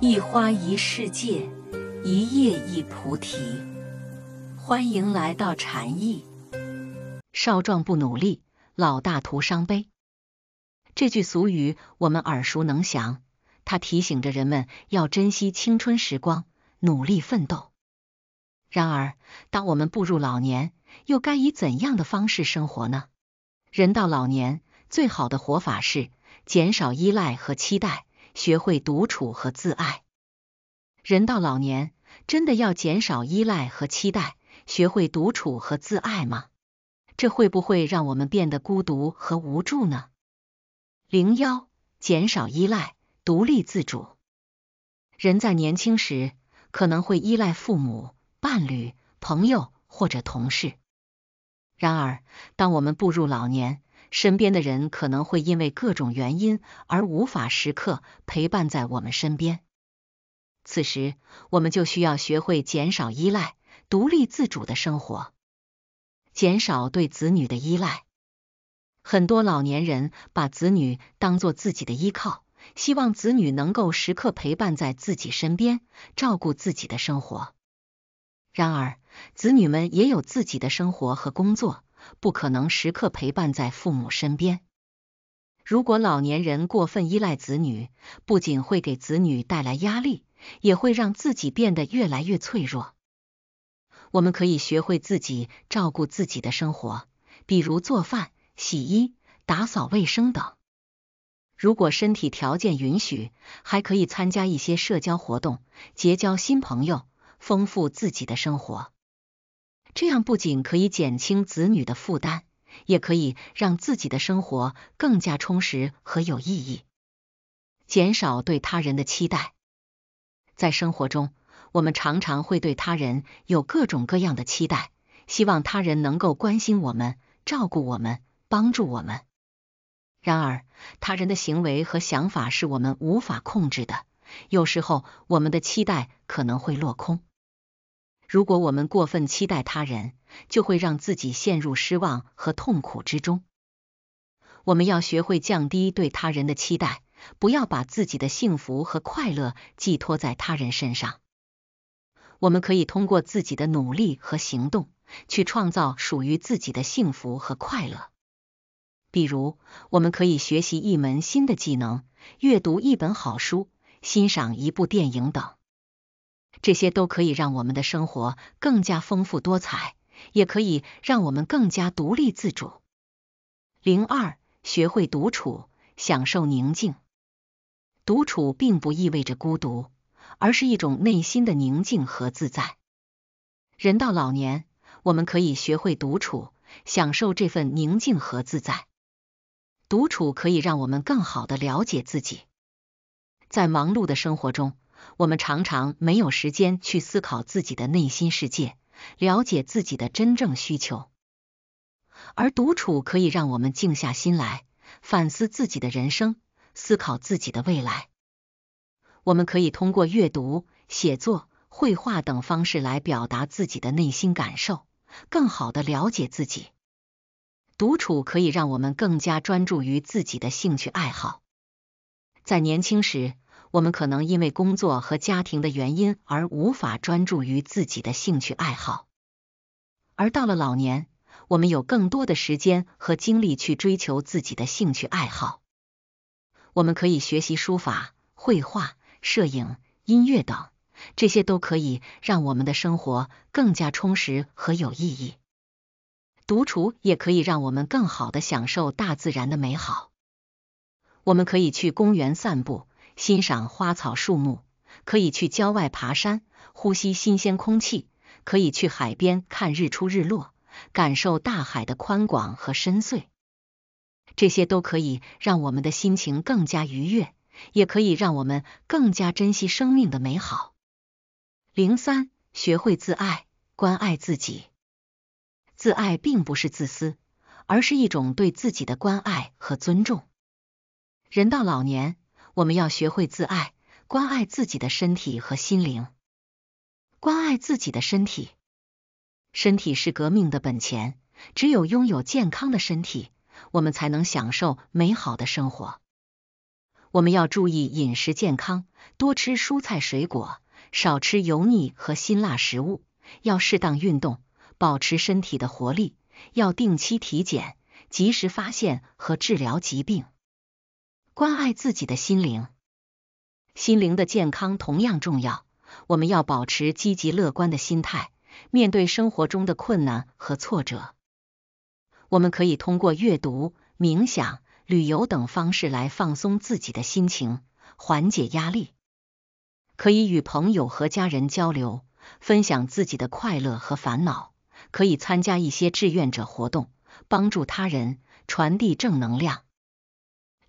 一花一世界，一叶一菩提。欢迎来到禅意。少壮不努力，老大徒伤悲。这句俗语我们耳熟能详，它提醒着人们要珍惜青春时光，努力奋斗。然而，当我们步入老年，又该以怎样的方式生活呢？人到老年，最好的活法是减少依赖和期待。学会独处和自爱，人到老年真的要减少依赖和期待，学会独处和自爱吗？这会不会让我们变得孤独和无助呢？零幺，减少依赖，独立自主。人在年轻时可能会依赖父母、伴侣、朋友或者同事，然而当我们步入老年，身边的人可能会因为各种原因而无法时刻陪伴在我们身边，此时我们就需要学会减少依赖，独立自主的生活，减少对子女的依赖。很多老年人把子女当做自己的依靠，希望子女能够时刻陪伴在自己身边，照顾自己的生活。然而，子女们也有自己的生活和工作。不可能时刻陪伴在父母身边。如果老年人过分依赖子女，不仅会给子女带来压力，也会让自己变得越来越脆弱。我们可以学会自己照顾自己的生活，比如做饭、洗衣、打扫卫生等。如果身体条件允许，还可以参加一些社交活动，结交新朋友，丰富自己的生活。这样不仅可以减轻子女的负担，也可以让自己的生活更加充实和有意义。减少对他人的期待，在生活中，我们常常会对他人有各种各样的期待，希望他人能够关心我们、照顾我们、帮助我们。然而，他人的行为和想法是我们无法控制的，有时候我们的期待可能会落空。如果我们过分期待他人，就会让自己陷入失望和痛苦之中。我们要学会降低对他人的期待，不要把自己的幸福和快乐寄托在他人身上。我们可以通过自己的努力和行动，去创造属于自己的幸福和快乐。比如，我们可以学习一门新的技能，阅读一本好书，欣赏一部电影等。这些都可以让我们的生活更加丰富多彩，也可以让我们更加独立自主。零二，学会独处，享受宁静。独处并不意味着孤独，而是一种内心的宁静和自在。人到老年，我们可以学会独处，享受这份宁静和自在。独处可以让我们更好的了解自己，在忙碌的生活中。我们常常没有时间去思考自己的内心世界，了解自己的真正需求。而独处可以让我们静下心来，反思自己的人生，思考自己的未来。我们可以通过阅读、写作、绘画等方式来表达自己的内心感受，更好的了解自己。独处可以让我们更加专注于自己的兴趣爱好，在年轻时。我们可能因为工作和家庭的原因而无法专注于自己的兴趣爱好，而到了老年，我们有更多的时间和精力去追求自己的兴趣爱好。我们可以学习书法、绘画、摄影、音乐等，这些都可以让我们的生活更加充实和有意义。独处也可以让我们更好的享受大自然的美好。我们可以去公园散步。欣赏花草树木，可以去郊外爬山，呼吸新鲜空气；可以去海边看日出日落，感受大海的宽广和深邃。这些都可以让我们的心情更加愉悦，也可以让我们更加珍惜生命的美好。零三，学会自爱，关爱自己。自爱并不是自私，而是一种对自己的关爱和尊重。人到老年。我们要学会自爱，关爱自己的身体和心灵。关爱自己的身体，身体是革命的本钱。只有拥有健康的身体，我们才能享受美好的生活。我们要注意饮食健康，多吃蔬菜水果，少吃油腻和辛辣食物。要适当运动，保持身体的活力。要定期体检，及时发现和治疗疾病。关爱自己的心灵，心灵的健康同样重要。我们要保持积极乐观的心态，面对生活中的困难和挫折。我们可以通过阅读、冥想、旅游等方式来放松自己的心情，缓解压力。可以与朋友和家人交流，分享自己的快乐和烦恼。可以参加一些志愿者活动，帮助他人，传递正能量。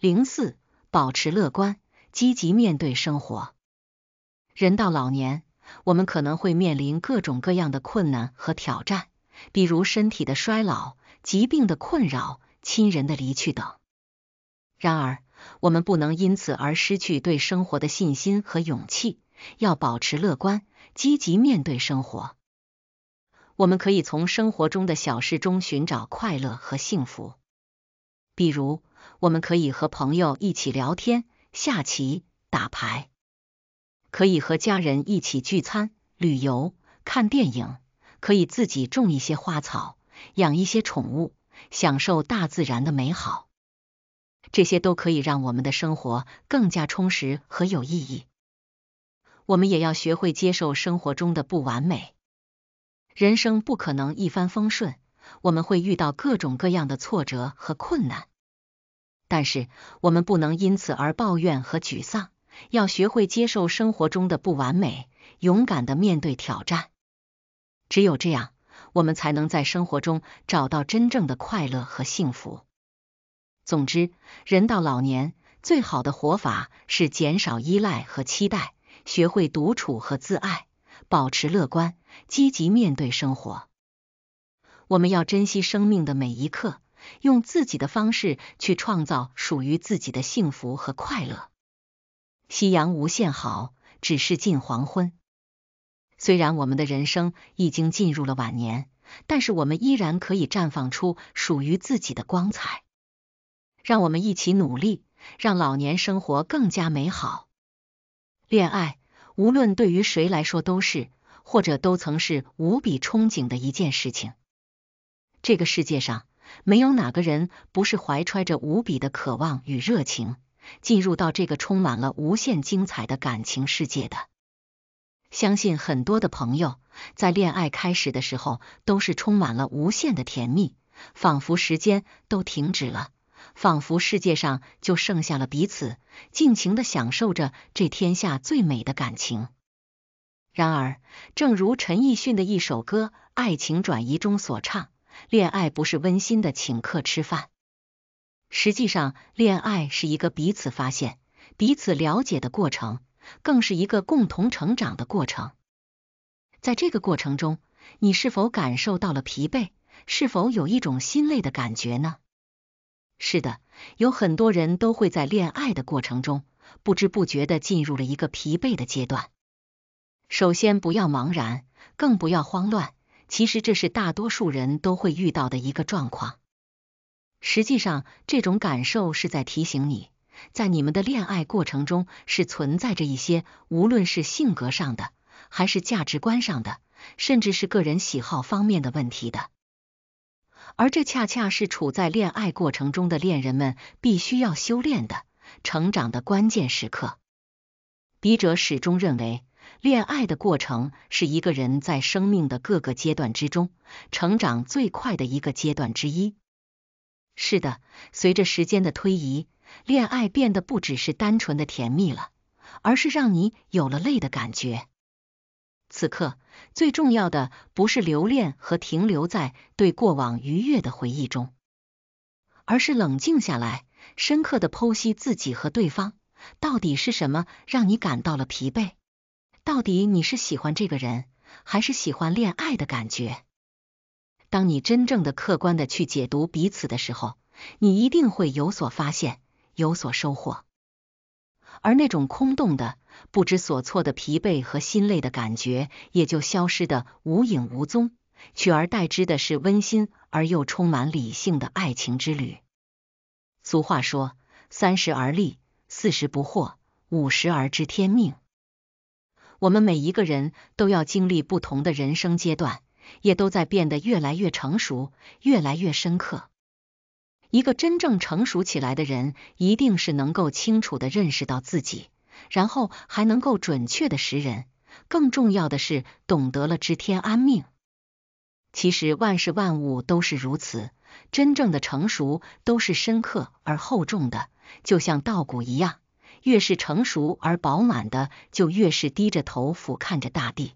零四，保持乐观，积极面对生活。人到老年，我们可能会面临各种各样的困难和挑战，比如身体的衰老、疾病的困扰、亲人的离去等。然而，我们不能因此而失去对生活的信心和勇气，要保持乐观，积极面对生活。我们可以从生活中的小事中寻找快乐和幸福，比如。我们可以和朋友一起聊天、下棋、打牌；可以和家人一起聚餐、旅游、看电影；可以自己种一些花草，养一些宠物，享受大自然的美好。这些都可以让我们的生活更加充实和有意义。我们也要学会接受生活中的不完美，人生不可能一帆风顺，我们会遇到各种各样的挫折和困难。但是我们不能因此而抱怨和沮丧，要学会接受生活中的不完美，勇敢的面对挑战。只有这样，我们才能在生活中找到真正的快乐和幸福。总之，人到老年，最好的活法是减少依赖和期待，学会独处和自爱，保持乐观，积极面对生活。我们要珍惜生命的每一刻。用自己的方式去创造属于自己的幸福和快乐。夕阳无限好，只是近黄昏。虽然我们的人生已经进入了晚年，但是我们依然可以绽放出属于自己的光彩。让我们一起努力，让老年生活更加美好。恋爱，无论对于谁来说都是，或者都曾是无比憧憬的一件事情。这个世界上。没有哪个人不是怀揣着无比的渴望与热情，进入到这个充满了无限精彩的感情世界的。相信很多的朋友在恋爱开始的时候，都是充满了无限的甜蜜，仿佛时间都停止了，仿佛世界上就剩下了彼此，尽情的享受着这天下最美的感情。然而，正如陈奕迅的一首歌《爱情转移》中所唱。恋爱不是温馨的请客吃饭，实际上，恋爱是一个彼此发现、彼此了解的过程，更是一个共同成长的过程。在这个过程中，你是否感受到了疲惫？是否有一种心累的感觉呢？是的，有很多人都会在恋爱的过程中不知不觉的进入了一个疲惫的阶段。首先，不要茫然，更不要慌乱。其实这是大多数人都会遇到的一个状况。实际上，这种感受是在提醒你，在你们的恋爱过程中是存在着一些无论是性格上的，还是价值观上的，甚至是个人喜好方面的问题的。而这恰恰是处在恋爱过程中的恋人们必须要修炼的、成长的关键时刻。笔者始终认为。恋爱的过程是一个人在生命的各个阶段之中成长最快的一个阶段之一。是的，随着时间的推移，恋爱变得不只是单纯的甜蜜了，而是让你有了累的感觉。此刻最重要的不是留恋和停留在对过往愉悦的回忆中，而是冷静下来，深刻的剖析自己和对方，到底是什么让你感到了疲惫。到底你是喜欢这个人，还是喜欢恋爱的感觉？当你真正的客观的去解读彼此的时候，你一定会有所发现，有所收获。而那种空洞的、不知所措的疲惫和心累的感觉，也就消失的无影无踪，取而代之的是温馨而又充满理性的爱情之旅。俗话说：“三十而立，四十不惑，五十而知天命。”我们每一个人都要经历不同的人生阶段，也都在变得越来越成熟，越来越深刻。一个真正成熟起来的人，一定是能够清楚的认识到自己，然后还能够准确的识人。更重要的是，懂得了知天安命。其实万事万物都是如此，真正的成熟都是深刻而厚重的，就像稻谷一样。越是成熟而饱满的，就越是低着头俯瞰着大地。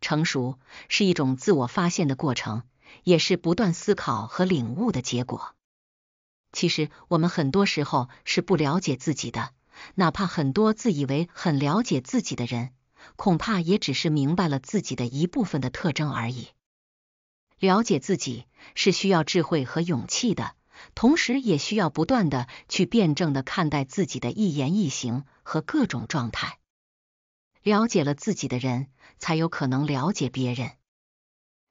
成熟是一种自我发现的过程，也是不断思考和领悟的结果。其实，我们很多时候是不了解自己的，哪怕很多自以为很了解自己的人，恐怕也只是明白了自己的一部分的特征而已。了解自己是需要智慧和勇气的。同时，也需要不断的去辩证的看待自己的一言一行和各种状态，了解了自己的人，才有可能了解别人。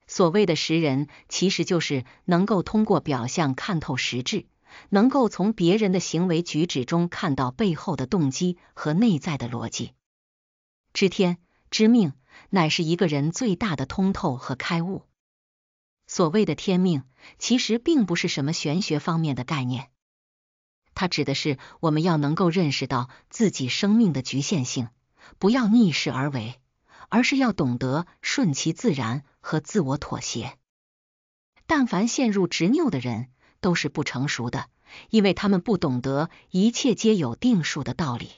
所谓的识人，其实就是能够通过表象看透实质，能够从别人的行为举止中看到背后的动机和内在的逻辑。知天知命，乃是一个人最大的通透和开悟。所谓的天命，其实并不是什么玄学方面的概念，它指的是我们要能够认识到自己生命的局限性，不要逆势而为，而是要懂得顺其自然和自我妥协。但凡陷入执拗的人，都是不成熟的，因为他们不懂得一切皆有定数的道理。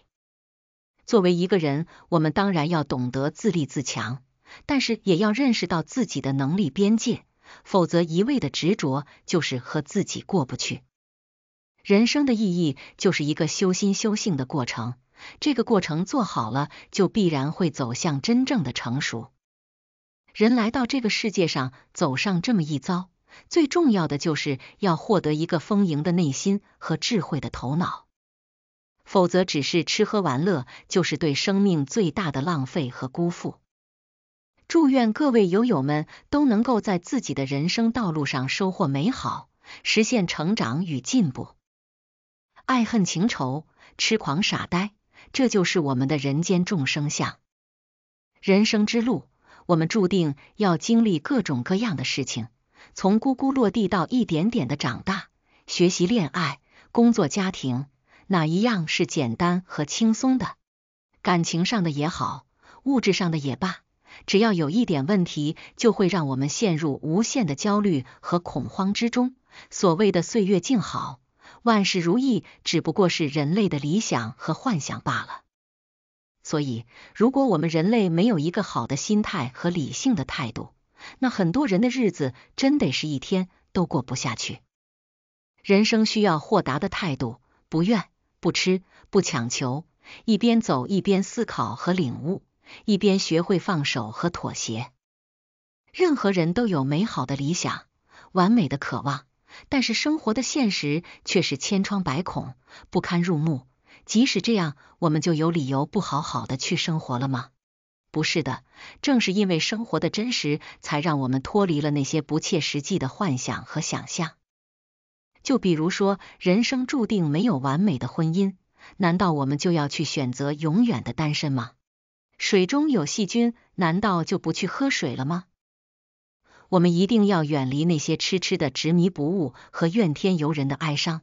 作为一个人，我们当然要懂得自立自强，但是也要认识到自己的能力边界。否则，一味的执着就是和自己过不去。人生的意义就是一个修心修性的过程，这个过程做好了，就必然会走向真正的成熟。人来到这个世界上走上这么一遭，最重要的就是要获得一个丰盈的内心和智慧的头脑，否则只是吃喝玩乐，就是对生命最大的浪费和辜负。祝愿各位友友们都能够在自己的人生道路上收获美好，实现成长与进步。爱恨情仇，痴狂傻呆，这就是我们的人间众生相。人生之路，我们注定要经历各种各样的事情，从呱呱落地到一点点的长大，学习、恋爱、工作、家庭，哪一样是简单和轻松的？感情上的也好，物质上的也罢。只要有一点问题，就会让我们陷入无限的焦虑和恐慌之中。所谓的岁月静好、万事如意，只不过是人类的理想和幻想罢了。所以，如果我们人类没有一个好的心态和理性的态度，那很多人的日子真得是一天都过不下去。人生需要豁达的态度，不怨、不吃、不强求，一边走一边思考和领悟。一边学会放手和妥协。任何人都有美好的理想、完美的渴望，但是生活的现实却是千疮百孔、不堪入目。即使这样，我们就有理由不好好的去生活了吗？不是的，正是因为生活的真实，才让我们脱离了那些不切实际的幻想和想象。就比如说，人生注定没有完美的婚姻，难道我们就要去选择永远的单身吗？水中有细菌，难道就不去喝水了吗？我们一定要远离那些痴痴的执迷不悟和怨天尤人的哀伤，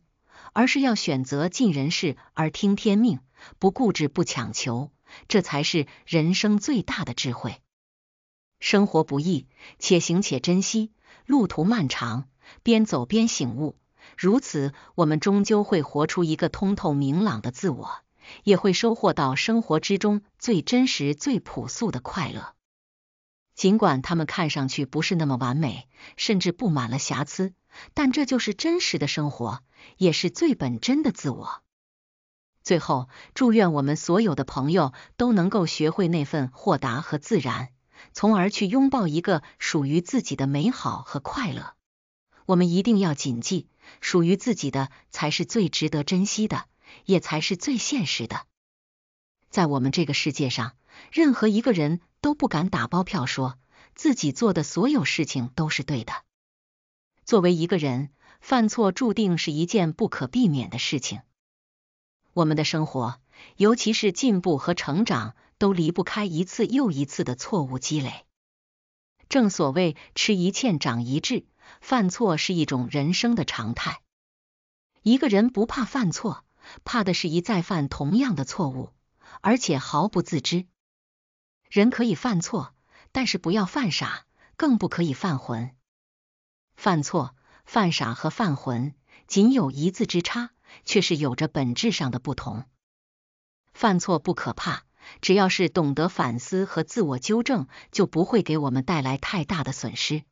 而是要选择尽人事而听天命，不固执不强求，这才是人生最大的智慧。生活不易，且行且珍惜，路途漫长，边走边醒悟，如此我们终究会活出一个通透明朗的自我。也会收获到生活之中最真实、最朴素的快乐。尽管他们看上去不是那么完美，甚至布满了瑕疵，但这就是真实的生活，也是最本真的自我。最后，祝愿我们所有的朋友都能够学会那份豁达和自然，从而去拥抱一个属于自己的美好和快乐。我们一定要谨记，属于自己的才是最值得珍惜的。也才是最现实的。在我们这个世界上，任何一个人都不敢打包票说自己做的所有事情都是对的。作为一个人，犯错注定是一件不可避免的事情。我们的生活，尤其是进步和成长，都离不开一次又一次的错误积累。正所谓“吃一堑，长一智”，犯错是一种人生的常态。一个人不怕犯错。怕的是一再犯同样的错误，而且毫不自知。人可以犯错，但是不要犯傻，更不可以犯浑。犯错、犯傻和犯浑仅有一字之差，却是有着本质上的不同。犯错不可怕，只要是懂得反思和自我纠正，就不会给我们带来太大的损失。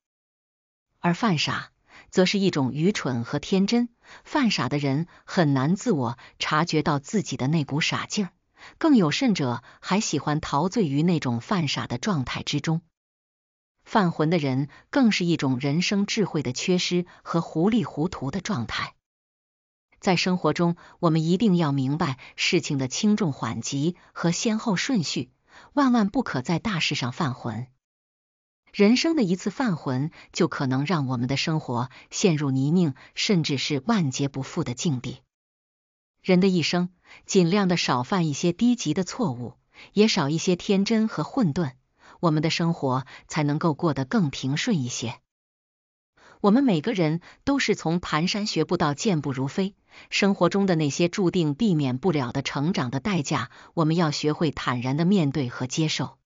而犯傻，则是一种愚蠢和天真。犯傻的人很难自我察觉到自己的那股傻劲儿，更有甚者还喜欢陶醉于那种犯傻的状态之中。犯浑的人更是一种人生智慧的缺失和糊里糊涂的状态。在生活中，我们一定要明白事情的轻重缓急和先后顺序，万万不可在大事上犯浑。人生的一次犯浑，就可能让我们的生活陷入泥泞，甚至是万劫不复的境地。人的一生，尽量的少犯一些低级的错误，也少一些天真和混沌，我们的生活才能够过得更平顺一些。我们每个人都是从蹒跚学步到健步如飞，生活中的那些注定避免不了的成长的代价，我们要学会坦然的面对和接受。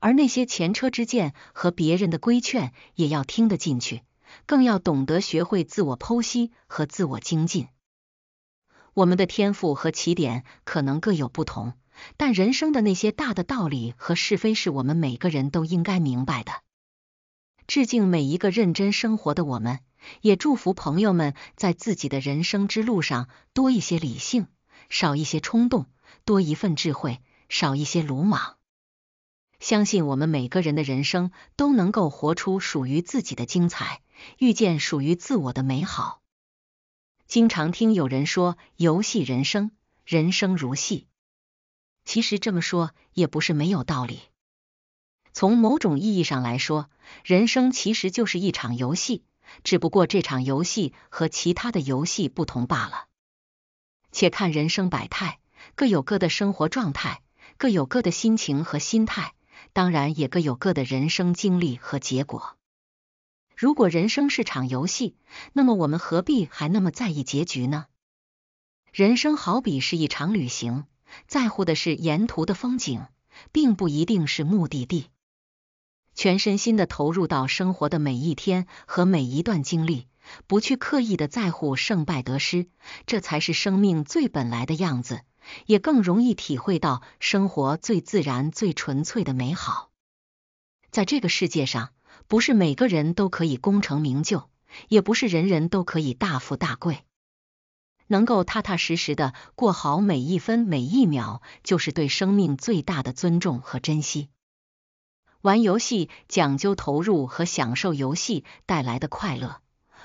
而那些前车之鉴和别人的规劝也要听得进去，更要懂得学会自我剖析和自我精进。我们的天赋和起点可能各有不同，但人生的那些大的道理和是非，是我们每个人都应该明白的。致敬每一个认真生活的我们，也祝福朋友们在自己的人生之路上多一些理性，少一些冲动，多一份智慧，少一些鲁莽。相信我们每个人的人生都能够活出属于自己的精彩，遇见属于自我的美好。经常听有人说“游戏人生，人生如戏”，其实这么说也不是没有道理。从某种意义上来说，人生其实就是一场游戏，只不过这场游戏和其他的游戏不同罢了。且看人生百态，各有各的生活状态，各有各的心情和心态。当然也各有各的人生经历和结果。如果人生是场游戏，那么我们何必还那么在意结局呢？人生好比是一场旅行，在乎的是沿途的风景，并不一定是目的地。全身心的投入到生活的每一天和每一段经历，不去刻意的在乎胜败得失，这才是生命最本来的样子。也更容易体会到生活最自然、最纯粹的美好。在这个世界上，不是每个人都可以功成名就，也不是人人都可以大富大贵。能够踏踏实实的过好每一分每一秒，就是对生命最大的尊重和珍惜。玩游戏讲究投入和享受游戏带来的快乐，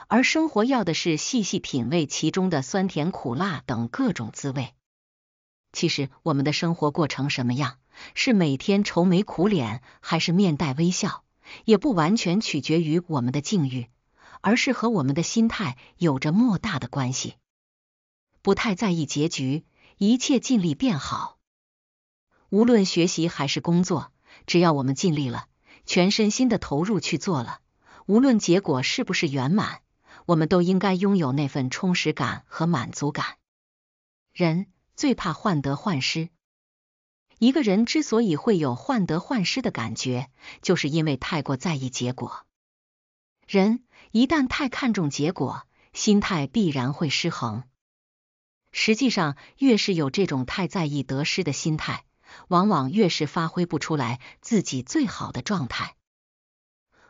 而生活要的是细细品味其中的酸甜苦辣等各种滋味。其实，我们的生活过成什么样，是每天愁眉苦脸还是面带微笑，也不完全取决于我们的境遇，而是和我们的心态有着莫大的关系。不太在意结局，一切尽力变好。无论学习还是工作，只要我们尽力了，全身心的投入去做了，无论结果是不是圆满，我们都应该拥有那份充实感和满足感。人。最怕患得患失。一个人之所以会有患得患失的感觉，就是因为太过在意结果。人一旦太看重结果，心态必然会失衡。实际上，越是有这种太在意得失的心态，往往越是发挥不出来自己最好的状态。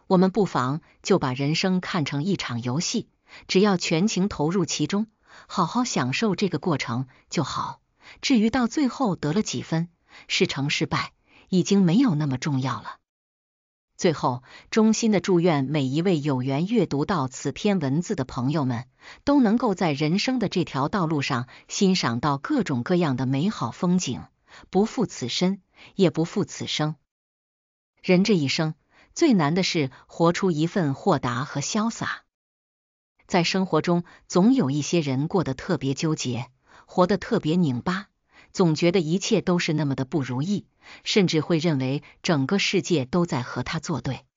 我们不妨就把人生看成一场游戏，只要全情投入其中。好好享受这个过程就好，至于到最后得了几分，是成是败，已经没有那么重要了。最后，衷心的祝愿每一位有缘阅读到此篇文字的朋友们，都能够在人生的这条道路上，欣赏到各种各样的美好风景，不负此身，也不负此生。人这一生，最难的是活出一份豁达和潇洒。在生活中，总有一些人过得特别纠结，活得特别拧巴，总觉得一切都是那么的不如意，甚至会认为整个世界都在和他作对。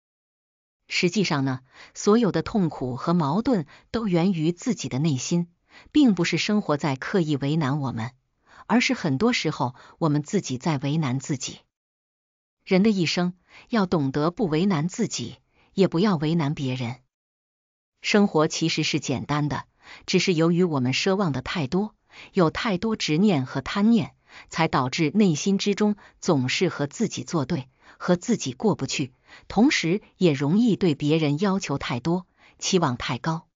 实际上呢，所有的痛苦和矛盾都源于自己的内心，并不是生活在刻意为难我们，而是很多时候我们自己在为难自己。人的一生，要懂得不为难自己，也不要为难别人。生活其实是简单的，只是由于我们奢望的太多，有太多执念和贪念，才导致内心之中总是和自己作对，和自己过不去，同时也容易对别人要求太多，期望太高，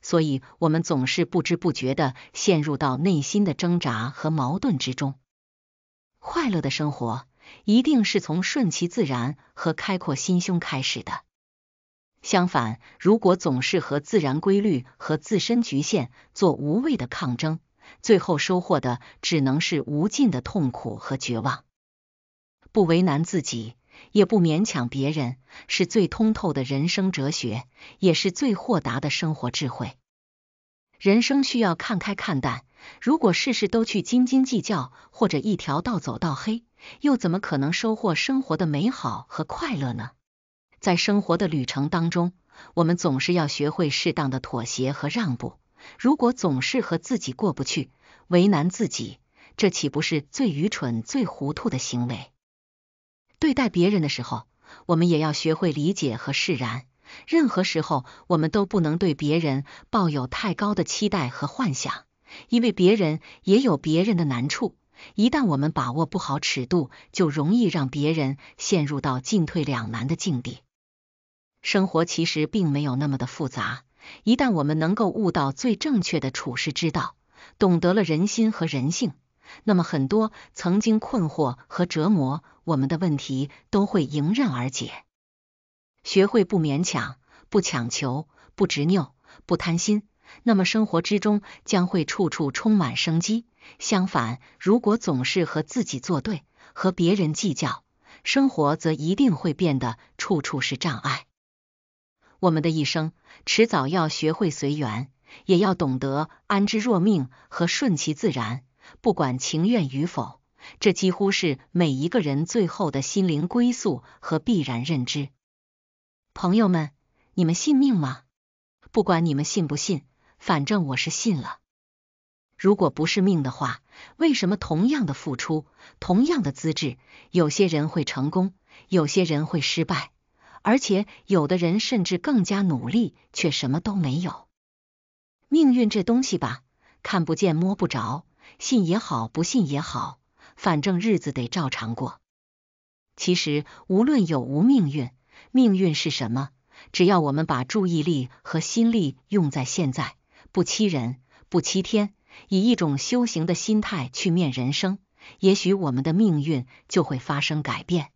所以我们总是不知不觉的陷入到内心的挣扎和矛盾之中。快乐的生活一定是从顺其自然和开阔心胸开始的。相反，如果总是和自然规律和自身局限做无谓的抗争，最后收获的只能是无尽的痛苦和绝望。不为难自己，也不勉强别人，是最通透的人生哲学，也是最豁达的生活智慧。人生需要看开看淡，如果事事都去斤斤计较，或者一条道走到黑，又怎么可能收获生活的美好和快乐呢？在生活的旅程当中，我们总是要学会适当的妥协和让步。如果总是和自己过不去，为难自己，这岂不是最愚蠢、最糊涂的行为？对待别人的时候，我们也要学会理解和释然。任何时候，我们都不能对别人抱有太高的期待和幻想，因为别人也有别人的难处。一旦我们把握不好尺度，就容易让别人陷入到进退两难的境地。生活其实并没有那么的复杂，一旦我们能够悟到最正确的处事之道，懂得了人心和人性，那么很多曾经困惑和折磨我们的问题都会迎刃而解。学会不勉强、不强求、不执拗、不贪心，那么生活之中将会处处充满生机。相反，如果总是和自己作对、和别人计较，生活则一定会变得处处是障碍。我们的一生迟早要学会随缘，也要懂得安之若命和顺其自然，不管情愿与否，这几乎是每一个人最后的心灵归宿和必然认知。朋友们，你们信命吗？不管你们信不信，反正我是信了。如果不是命的话，为什么同样的付出、同样的资质，有些人会成功，有些人会失败？而且有的人甚至更加努力，却什么都没有。命运这东西吧，看不见摸不着，信也好，不信也好，反正日子得照常过。其实无论有无命运，命运是什么，只要我们把注意力和心力用在现在，不欺人，不欺天，以一种修行的心态去面人生，也许我们的命运就会发生改变。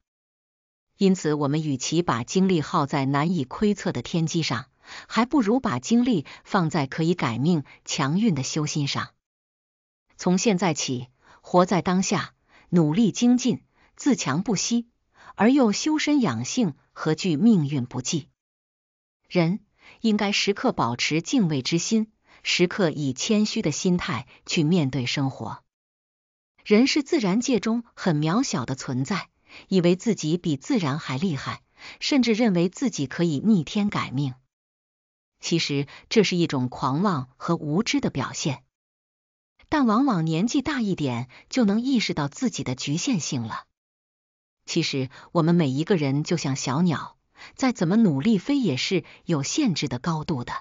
因此，我们与其把精力耗在难以窥测的天机上，还不如把精力放在可以改命强运的修心上。从现在起，活在当下，努力精进，自强不息，而又修身养性，何惧命运不济？人应该时刻保持敬畏之心，时刻以谦虚的心态去面对生活。人是自然界中很渺小的存在。以为自己比自然还厉害，甚至认为自己可以逆天改命。其实这是一种狂妄和无知的表现。但往往年纪大一点，就能意识到自己的局限性了。其实我们每一个人就像小鸟，再怎么努力飞，也是有限制的高度的。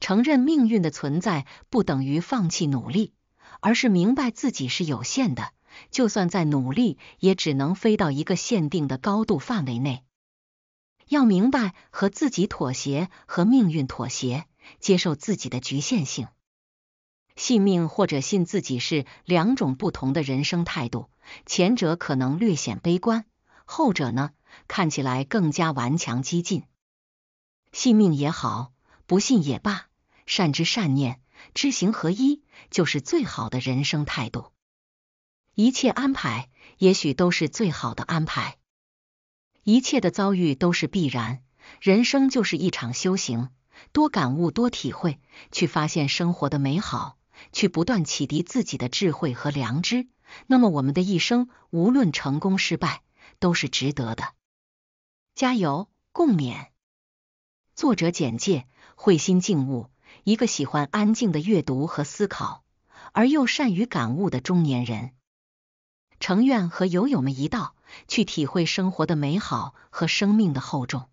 承认命运的存在，不等于放弃努力，而是明白自己是有限的。就算再努力，也只能飞到一个限定的高度范围内。要明白和自己妥协，和命运妥协，接受自己的局限性。信命或者信自己是两种不同的人生态度，前者可能略显悲观，后者呢，看起来更加顽强激进。信命也好，不信也罢，善知善念，知行合一，就是最好的人生态度。一切安排，也许都是最好的安排。一切的遭遇都是必然。人生就是一场修行，多感悟，多体会，去发现生活的美好，去不断启迪自己的智慧和良知。那么，我们的一生，无论成功失败，都是值得的。加油！共勉。作者简介：慧心静悟，一个喜欢安静的阅读和思考，而又善于感悟的中年人。诚愿和友友们一道去体会生活的美好和生命的厚重。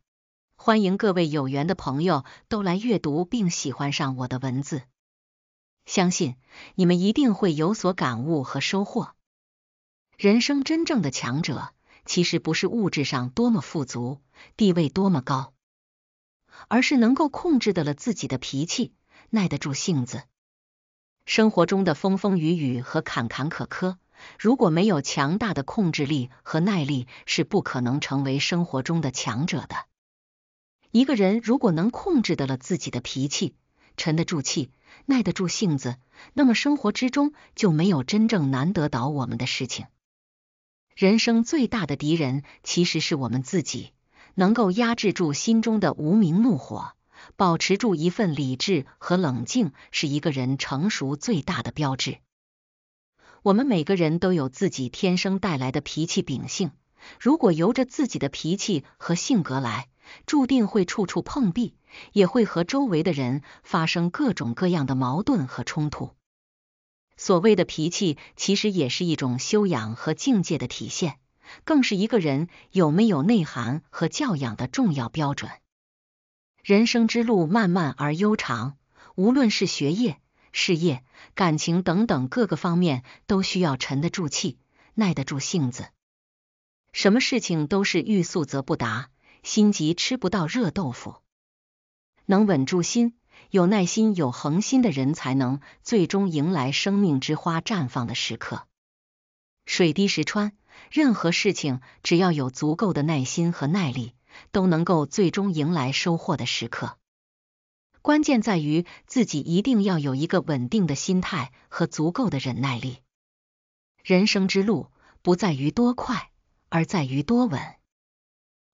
欢迎各位有缘的朋友都来阅读并喜欢上我的文字，相信你们一定会有所感悟和收获。人生真正的强者，其实不是物质上多么富足、地位多么高，而是能够控制得了自己的脾气，耐得住性子。生活中的风风雨雨和坎坎坷坷。如果没有强大的控制力和耐力，是不可能成为生活中的强者的。一个人如果能控制得了自己的脾气，沉得住气，耐得住性子，那么生活之中就没有真正难得倒我们的事情。人生最大的敌人其实是我们自己。能够压制住心中的无名怒火，保持住一份理智和冷静，是一个人成熟最大的标志。我们每个人都有自己天生带来的脾气秉性，如果由着自己的脾气和性格来，注定会处处碰壁，也会和周围的人发生各种各样的矛盾和冲突。所谓的脾气，其实也是一种修养和境界的体现，更是一个人有没有内涵和教养的重要标准。人生之路漫漫而悠长，无论是学业。事业、感情等等各个方面都需要沉得住气、耐得住性子。什么事情都是欲速则不达，心急吃不到热豆腐。能稳住心、有耐心、有恒心的人，才能最终迎来生命之花绽放的时刻。水滴石穿，任何事情只要有足够的耐心和耐力，都能够最终迎来收获的时刻。关键在于自己一定要有一个稳定的心态和足够的忍耐力。人生之路不在于多快，而在于多稳。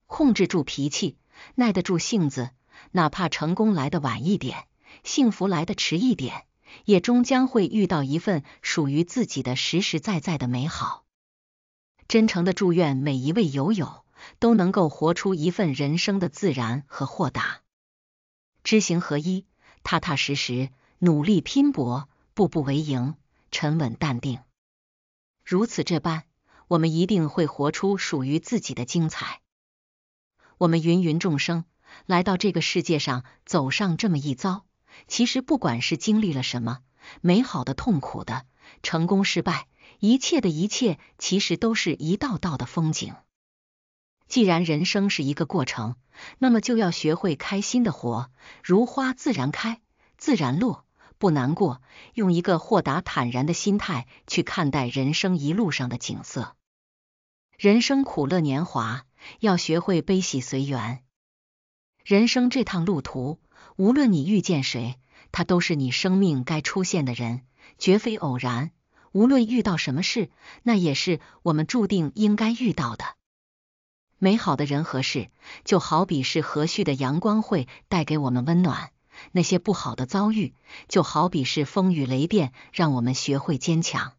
控制住脾气，耐得住性子，哪怕成功来的晚一点，幸福来的迟一点，也终将会遇到一份属于自己的实实在在的美好。真诚的祝愿每一位友友都能够活出一份人生的自然和豁达。知行合一，踏踏实实，努力拼搏，步步为营，沉稳淡定。如此这般，我们一定会活出属于自己的精彩。我们芸芸众生来到这个世界上走上这么一遭，其实不管是经历了什么，美好的、痛苦的、成功、失败，一切的一切，其实都是一道道的风景。既然人生是一个过程，那么就要学会开心的活，如花自然开，自然落，不难过。用一个豁达坦然的心态去看待人生一路上的景色。人生苦乐年华，要学会悲喜随缘。人生这趟路途，无论你遇见谁，他都是你生命该出现的人，绝非偶然。无论遇到什么事，那也是我们注定应该遇到的。美好的人和事，就好比是和煦的阳光，会带给我们温暖；那些不好的遭遇，就好比是风雨雷电，让我们学会坚强。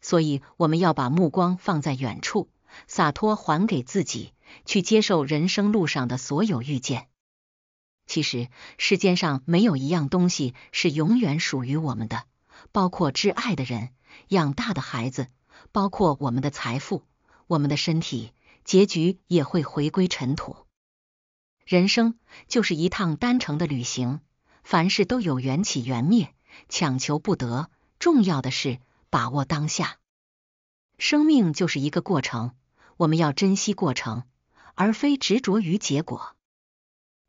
所以，我们要把目光放在远处，洒脱还给自己，去接受人生路上的所有遇见。其实，世间上没有一样东西是永远属于我们的，包括挚爱的人、养大的孩子，包括我们的财富、我们的身体。结局也会回归尘土。人生就是一趟单程的旅行，凡事都有缘起缘灭，强求不得。重要的是把握当下。生命就是一个过程，我们要珍惜过程，而非执着于结果。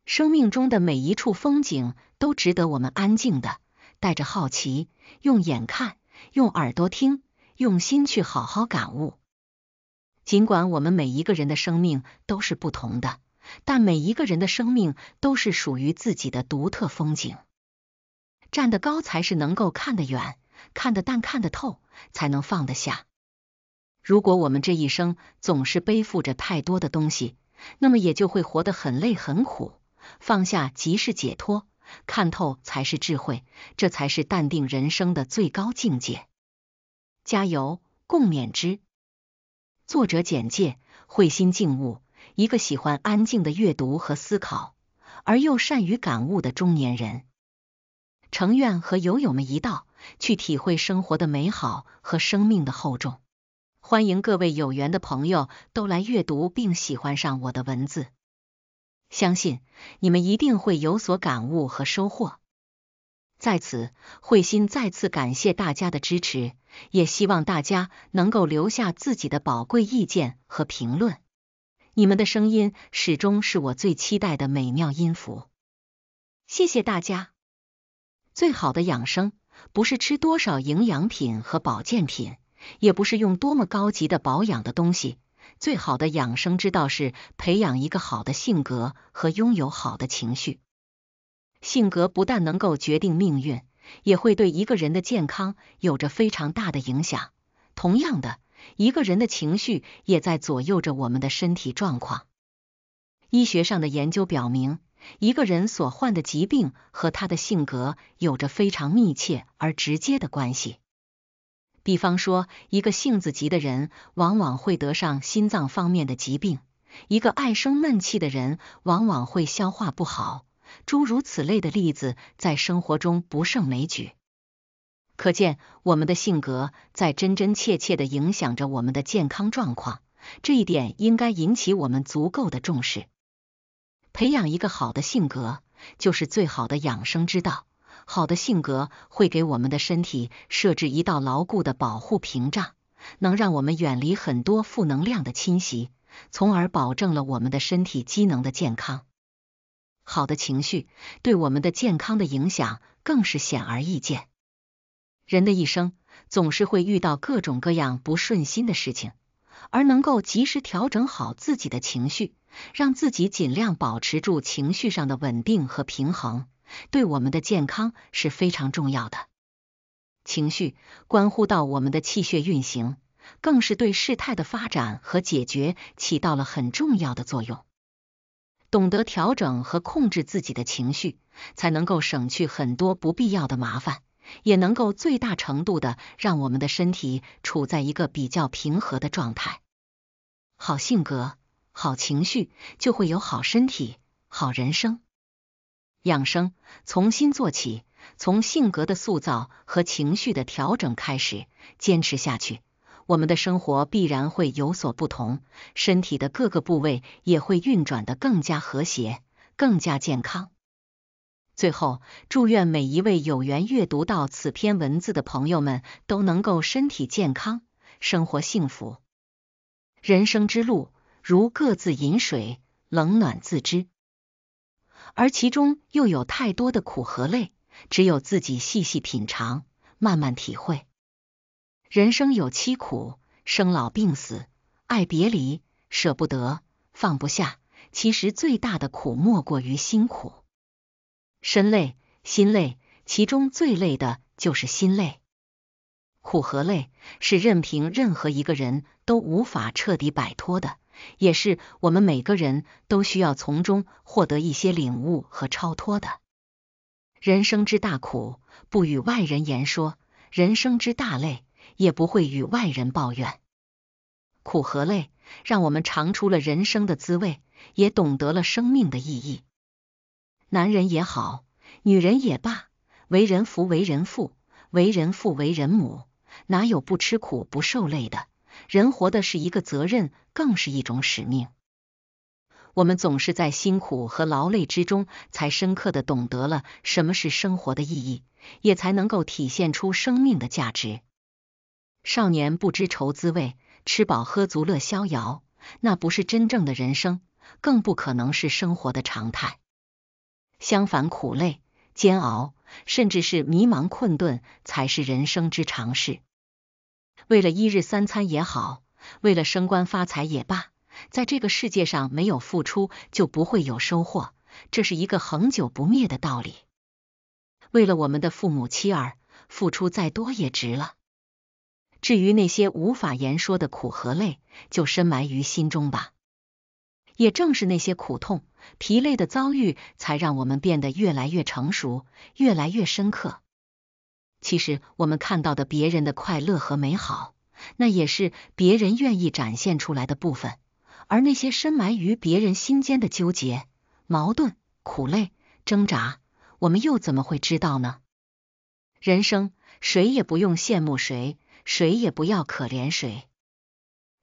生命中的每一处风景都值得我们安静的，带着好奇，用眼看，用耳朵听，用心去好好感悟。尽管我们每一个人的生命都是不同的，但每一个人的生命都是属于自己的独特风景。站得高，才是能够看得远，看得淡，看得透，才能放得下。如果我们这一生总是背负着太多的东西，那么也就会活得很累很苦。放下即是解脱，看透才是智慧，这才是淡定人生的最高境界。加油，共勉之。作者简介：慧心静悟，一个喜欢安静的阅读和思考，而又善于感悟的中年人。诚愿和友友们一道，去体会生活的美好和生命的厚重。欢迎各位有缘的朋友都来阅读并喜欢上我的文字，相信你们一定会有所感悟和收获。在此，慧心再次感谢大家的支持，也希望大家能够留下自己的宝贵意见和评论。你们的声音始终是我最期待的美妙音符。谢谢大家。最好的养生不是吃多少营养品和保健品，也不是用多么高级的保养的东西。最好的养生之道是培养一个好的性格和拥有好的情绪。性格不但能够决定命运，也会对一个人的健康有着非常大的影响。同样的，一个人的情绪也在左右着我们的身体状况。医学上的研究表明，一个人所患的疾病和他的性格有着非常密切而直接的关系。比方说，一个性子急的人往往会得上心脏方面的疾病；一个爱生闷气的人往往会消化不好。诸如此类的例子在生活中不胜枚举，可见我们的性格在真真切切的影响着我们的健康状况，这一点应该引起我们足够的重视。培养一个好的性格，就是最好的养生之道。好的性格会给我们的身体设置一道牢固的保护屏障，能让我们远离很多负能量的侵袭，从而保证了我们的身体机能的健康。好的情绪对我们的健康的影响更是显而易见。人的一生总是会遇到各种各样不顺心的事情，而能够及时调整好自己的情绪，让自己尽量保持住情绪上的稳定和平衡，对我们的健康是非常重要的。情绪关乎到我们的气血运行，更是对事态的发展和解决起到了很重要的作用。懂得调整和控制自己的情绪，才能够省去很多不必要的麻烦，也能够最大程度的让我们的身体处在一个比较平和的状态。好性格、好情绪，就会有好身体、好人生。养生从心做起，从性格的塑造和情绪的调整开始，坚持下去。我们的生活必然会有所不同，身体的各个部位也会运转的更加和谐，更加健康。最后，祝愿每一位有缘阅读到此篇文字的朋友们都能够身体健康，生活幸福。人生之路如各自饮水，冷暖自知，而其中又有太多的苦和累，只有自己细细品尝，慢慢体会。人生有七苦：生、老、病、死、爱、别离、舍不得、放不下。其实最大的苦莫过于辛苦，身累、心累，其中最累的就是心累。苦和累是任凭任何一个人都无法彻底摆脱的，也是我们每个人都需要从中获得一些领悟和超脱的。人生之大苦，不与外人言说；人生之大累。也不会与外人抱怨苦和累，让我们尝出了人生的滋味，也懂得了生命的意义。男人也好，女人也罢，为人夫，为人父，为人父，为人母，哪有不吃苦、不受累的？人活的是一个责任，更是一种使命。我们总是在辛苦和劳累之中，才深刻的懂得了什么是生活的意义，也才能够体现出生命的价值。少年不知愁滋味，吃饱喝足乐逍遥，那不是真正的人生，更不可能是生活的常态。相反，苦累、煎熬，甚至是迷茫、困顿，才是人生之常事。为了一日三餐也好，为了升官发财也罢，在这个世界上，没有付出就不会有收获，这是一个恒久不灭的道理。为了我们的父母妻儿，付出再多也值了。至于那些无法言说的苦和累，就深埋于心中吧。也正是那些苦痛、疲累的遭遇，才让我们变得越来越成熟，越来越深刻。其实，我们看到的别人的快乐和美好，那也是别人愿意展现出来的部分。而那些深埋于别人心间的纠结、矛盾、苦累、挣扎，我们又怎么会知道呢？人生，谁也不用羡慕谁。谁也不要可怜谁，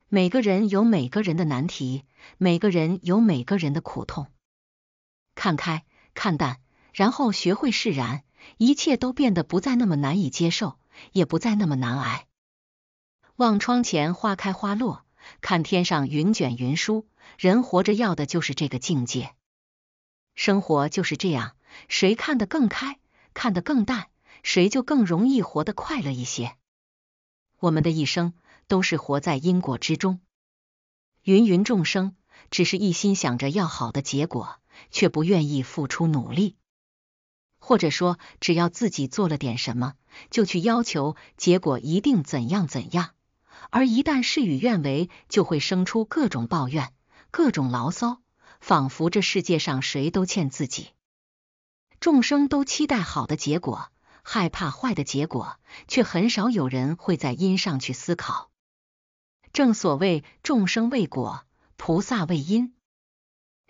每个人有每个人的难题，每个人有每个人的苦痛。看开，看淡，然后学会释然，一切都变得不再那么难以接受，也不再那么难挨。望窗前花开花落，看天上云卷云舒。人活着要的就是这个境界。生活就是这样，谁看得更开，看得更淡，谁就更容易活得快乐一些。我们的一生都是活在因果之中，芸芸众生只是一心想着要好的结果，却不愿意付出努力，或者说只要自己做了点什么，就去要求结果一定怎样怎样，而一旦事与愿违，就会生出各种抱怨、各种牢骚，仿佛这世界上谁都欠自己，众生都期待好的结果。害怕坏的结果，却很少有人会在因上去思考。正所谓众生为果，菩萨为因。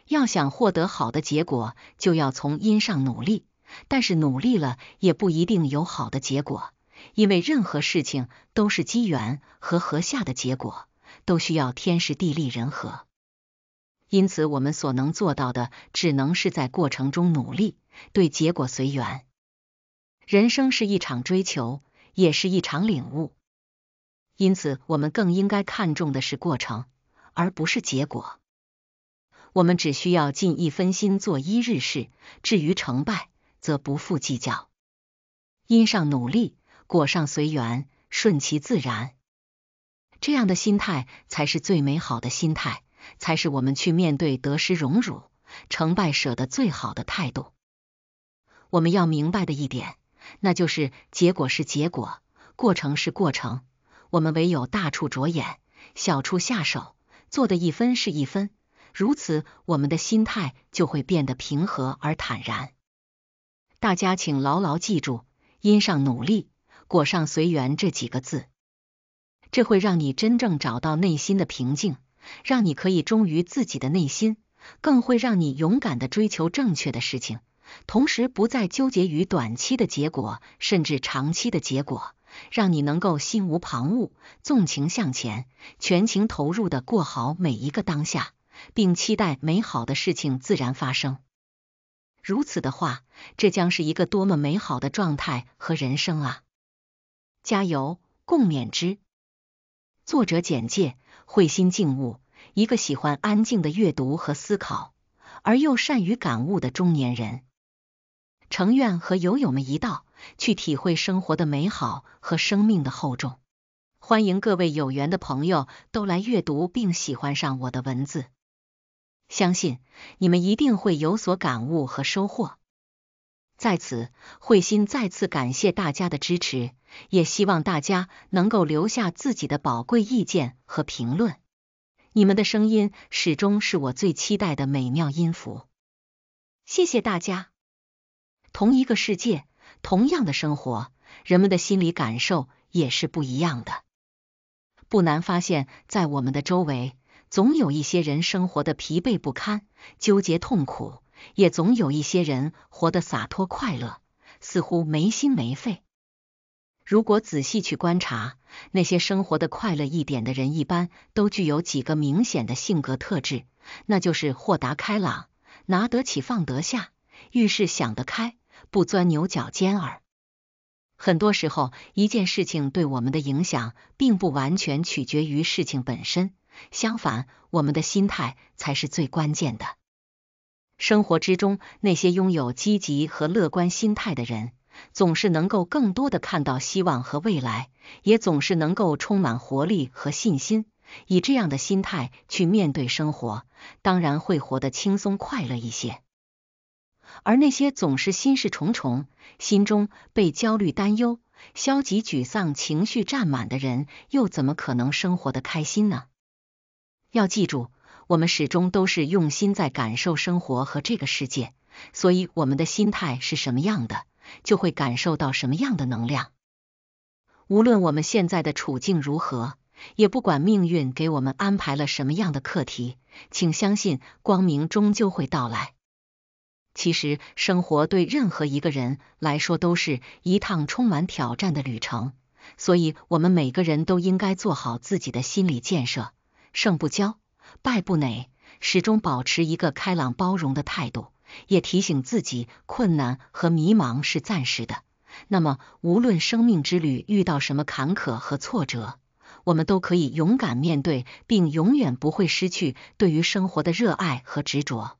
要想获得好的结果，就要从因上努力。但是努力了也不一定有好的结果，因为任何事情都是机缘和合下的结果，都需要天时地利人和。因此，我们所能做到的，只能是在过程中努力，对结果随缘。人生是一场追求，也是一场领悟。因此，我们更应该看重的是过程，而不是结果。我们只需要尽一分心做一日事，至于成败，则不复计较。因上努力，果上随缘，顺其自然。这样的心态才是最美好的心态，才是我们去面对得失、荣辱、成败、舍得最好的态度。我们要明白的一点。那就是结果是结果，过程是过程。我们唯有大处着眼，小处下手，做的一分是一分。如此，我们的心态就会变得平和而坦然。大家请牢牢记住“因上努力，果上随缘”这几个字，这会让你真正找到内心的平静，让你可以忠于自己的内心，更会让你勇敢的追求正确的事情。同时，不再纠结于短期的结果，甚至长期的结果，让你能够心无旁骛，纵情向前，全情投入的过好每一个当下，并期待美好的事情自然发生。如此的话，这将是一个多么美好的状态和人生啊！加油，共勉之。作者简介：慧心静悟，一个喜欢安静的阅读和思考，而又善于感悟的中年人。诚愿和友友们一道去体会生活的美好和生命的厚重。欢迎各位有缘的朋友都来阅读并喜欢上我的文字，相信你们一定会有所感悟和收获。在此，慧心再次感谢大家的支持，也希望大家能够留下自己的宝贵意见和评论。你们的声音始终是我最期待的美妙音符。谢谢大家。同一个世界，同样的生活，人们的心理感受也是不一样的。不难发现，在我们的周围，总有一些人生活的疲惫不堪、纠结痛苦，也总有一些人活得洒脱快乐，似乎没心没肺。如果仔细去观察，那些生活的快乐一点的人，一般都具有几个明显的性格特质，那就是豁达开朗、拿得起放得下、遇事想得开。不钻牛角尖儿。很多时候，一件事情对我们的影响，并不完全取决于事情本身，相反，我们的心态才是最关键的。生活之中，那些拥有积极和乐观心态的人，总是能够更多的看到希望和未来，也总是能够充满活力和信心。以这样的心态去面对生活，当然会活得轻松快乐一些。而那些总是心事重重，心中被焦虑、担忧、消极、沮丧情绪占满的人，又怎么可能生活的开心呢？要记住，我们始终都是用心在感受生活和这个世界，所以我们的心态是什么样的，就会感受到什么样的能量。无论我们现在的处境如何，也不管命运给我们安排了什么样的课题，请相信光明终究会到来。其实，生活对任何一个人来说都是一趟充满挑战的旅程，所以我们每个人都应该做好自己的心理建设，胜不骄，败不馁，始终保持一个开朗包容的态度，也提醒自己，困难和迷茫是暂时的。那么，无论生命之旅遇到什么坎坷和挫折，我们都可以勇敢面对，并永远不会失去对于生活的热爱和执着。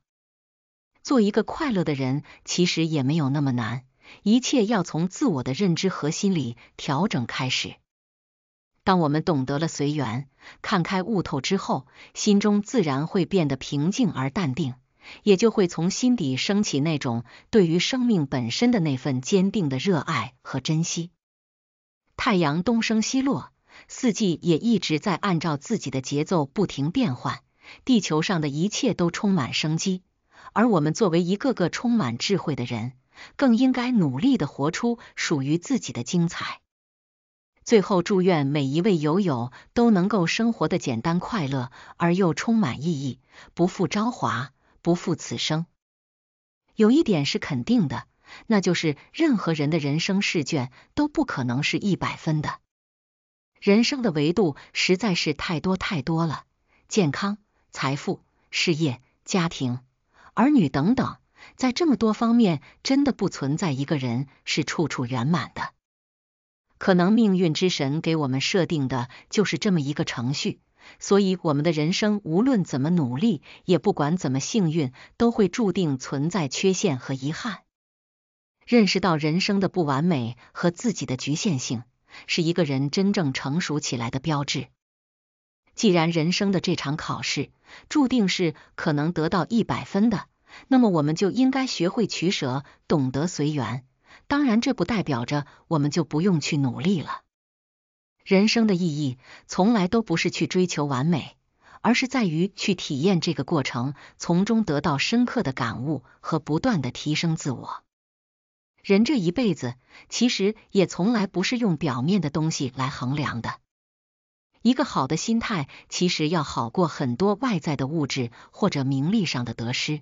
做一个快乐的人，其实也没有那么难。一切要从自我的认知和心里调整开始。当我们懂得了随缘、看开、悟透之后，心中自然会变得平静而淡定，也就会从心底升起那种对于生命本身的那份坚定的热爱和珍惜。太阳东升西落，四季也一直在按照自己的节奏不停变换，地球上的一切都充满生机。而我们作为一个个充满智慧的人，更应该努力的活出属于自己的精彩。最后，祝愿每一位友友都能够生活的简单、快乐而又充满意义，不负朝华，不负此生。有一点是肯定的，那就是任何人的人生试卷都不可能是一百分的。人生的维度实在是太多太多了，健康、财富、事业、家庭。儿女等等，在这么多方面，真的不存在一个人是处处圆满的。可能命运之神给我们设定的就是这么一个程序，所以我们的人生无论怎么努力，也不管怎么幸运，都会注定存在缺陷和遗憾。认识到人生的不完美和自己的局限性，是一个人真正成熟起来的标志。既然人生的这场考试注定是可能得到一百分的，那么我们就应该学会取舍，懂得随缘。当然，这不代表着我们就不用去努力了。人生的意义从来都不是去追求完美，而是在于去体验这个过程，从中得到深刻的感悟和不断的提升自我。人这一辈子，其实也从来不是用表面的东西来衡量的。一个好的心态，其实要好过很多外在的物质或者名利上的得失。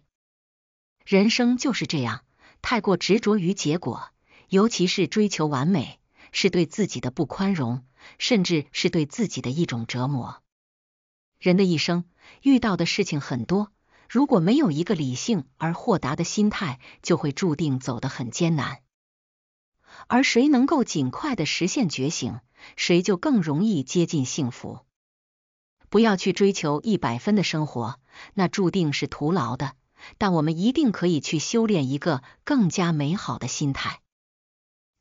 人生就是这样，太过执着于结果，尤其是追求完美，是对自己的不宽容，甚至是对自己的一种折磨。人的一生遇到的事情很多，如果没有一个理性而豁达的心态，就会注定走得很艰难。而谁能够尽快的实现觉醒？谁就更容易接近幸福。不要去追求一百分的生活，那注定是徒劳的。但我们一定可以去修炼一个更加美好的心态。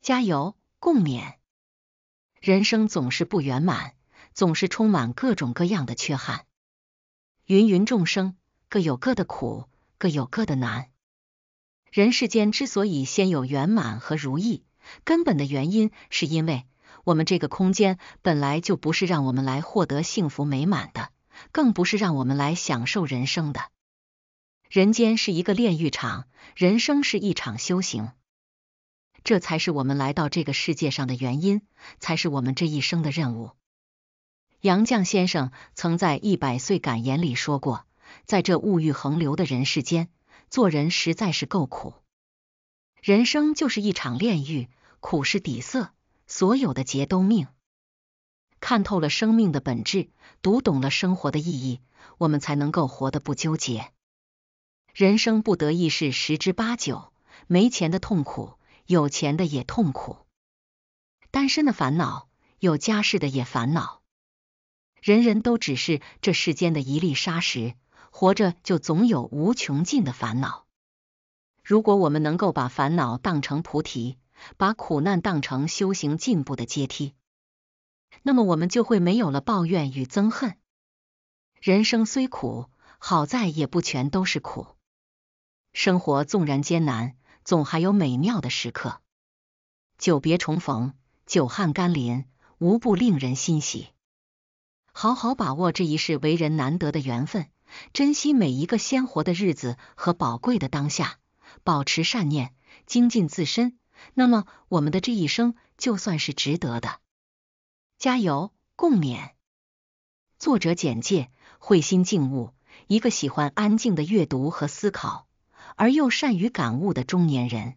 加油，共勉。人生总是不圆满，总是充满各种各样的缺憾。芸芸众生各有各的苦，各有各的难。人世间之所以先有圆满和如意，根本的原因是因为。我们这个空间本来就不是让我们来获得幸福美满的，更不是让我们来享受人生的。人间是一个炼狱场，人生是一场修行，这才是我们来到这个世界上的原因，才是我们这一生的任务。杨绛先生曾在《一百岁感言》里说过，在这物欲横流的人世间，做人实在是够苦。人生就是一场炼狱，苦是底色。所有的劫都命，看透了生命的本质，读懂了生活的意义，我们才能够活得不纠结。人生不得意事十之八九，没钱的痛苦，有钱的也痛苦；单身的烦恼，有家室的也烦恼。人人都只是这世间的一粒沙石，活着就总有无穷尽的烦恼。如果我们能够把烦恼当成菩提。把苦难当成修行进步的阶梯，那么我们就会没有了抱怨与憎恨。人生虽苦，好在也不全都是苦。生活纵然艰难，总还有美妙的时刻。久别重逢，久旱甘霖，无不令人欣喜。好好把握这一世为人难得的缘分，珍惜每一个鲜活的日子和宝贵的当下，保持善念，精进自身。那么，我们的这一生就算是值得的。加油，共勉。作者简介：慧心静悟，一个喜欢安静的阅读和思考，而又善于感悟的中年人。